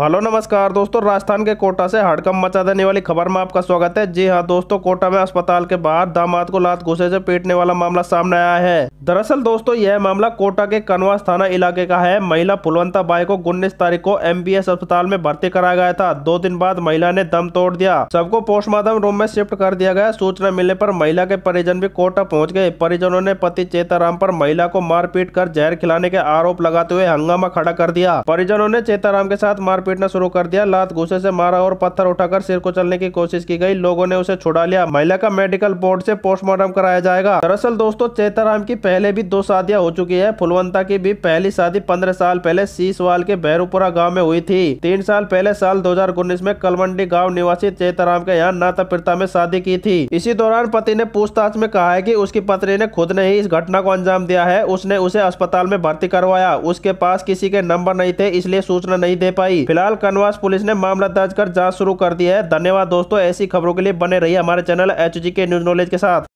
hello नमस्कार दोस्तों राजस्थान के कोटा से हड़कम मचा देने वाली खबर में आपका स्वागत है जी हाँ दोस्तों कोटा में अस्पताल के बाहर दामाद को लात घुसे से पीटने वाला मामला सामने आया है दरअसल दोस्तों यह मामला कोटा के कनवास थाना इलाके का है महिला पुलवंता बाई को उन्नीस तारीख को एमबीएस अस्पताल में भर्ती कराया गया था दो दिन बाद महिला ने दम तोड़ दिया सबको पोस्टमार्टम रूम में शिफ्ट कर दिया गया सूचना मिलने आरोप महिला के परिजन भी कोटा पहुँच गए परिजनों ने पति चेताराम आरोप महिला को मारपीट कर जहर खिलाने के आरोप लगाते हुए हंगामा खड़ा कर दिया परिजनों ने चेताराम के साथ मारपीट पीटना शुरू कर दिया लात घुसे से मारा और पत्थर उठाकर सिर को चलने की कोशिश की गई लोगों ने उसे छुड़ा लिया महिला का मेडिकल बोर्ड से पोस्टमार्टम कराया जाएगा दरअसल दोस्तों चेताराम की पहले भी दो शादियां हो चुकी है फुलवंता की भी पहली शादी पंद्रह साल पहले सीसवाल के बैरूपुरा गाँव में हुई थी तीन साल पहले साल दो में कलमंडी गाँव निवासी चेताराम के यहाँ नाता पिता में शादी की थी इसी दौरान पति ने पूछताछ में कहा है की उसकी पत्नी ने खुद ने ही इस घटना को अंजाम दिया है उसने उसे अस्पताल में भर्ती करवाया उसके पास किसी के नंबर नहीं थे इसलिए सूचना नहीं दे पाई फिलहाल कनवास पुलिस ने मामला दर्ज कर जांच शुरू कर दी है धन्यवाद दोस्तों ऐसी खबरों के लिए बने रहिए हमारे channel H K news knowledge के साथ